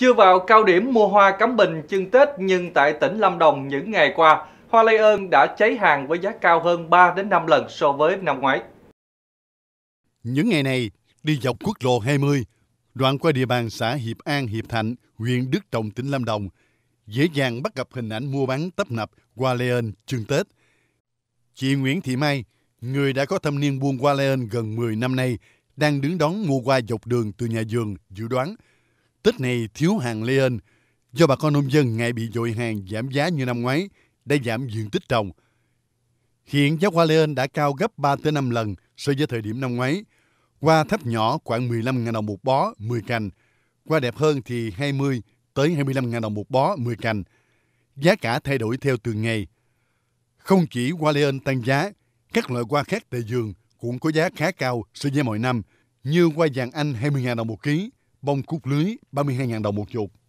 Chưa vào cao điểm mua hoa cắm bình chưng Tết nhưng tại tỉnh Lâm Đồng những ngày qua, hoa lây ơn đã cháy hàng với giá cao hơn 3 đến 5 lần so với năm ngoái. Những ngày này, đi dọc quốc lộ 20, đoạn qua địa bàn xã Hiệp An, Hiệp Thạnh, huyện Đức Trọng, tỉnh Lâm Đồng, dễ dàng bắt gặp hình ảnh mua bán tấp nập hoa lây ơn chưng Tết. Chị Nguyễn Thị Mai, người đã có thâm niên buôn hoa lây ơn gần 10 năm nay, đang đứng đón mua hoa dọc đường từ nhà vườn dự đoán – Tết này thiếu hàng lê lên. Do bà con nông dân ngại bị dội hàng giảm giá như năm ngoái, đã giảm diện tích trồng. Hiện giá hoa lê lên đã cao gấp 3-5 lần so với thời điểm năm ngoái. Hoa thấp nhỏ khoảng 15.000 đồng một bó 10 cành. Hoa đẹp hơn thì 20 tới 25.000 đồng một bó 10 cành. Giá cả thay đổi theo từng ngày. Không chỉ hoa lê lên tăng giá, các loại hoa khác tại vườn cũng có giá khá cao so với mọi năm, như hoa vàng Anh 20.000 đồng một ký, Bông cúc lưới 32.000 đồng một chục.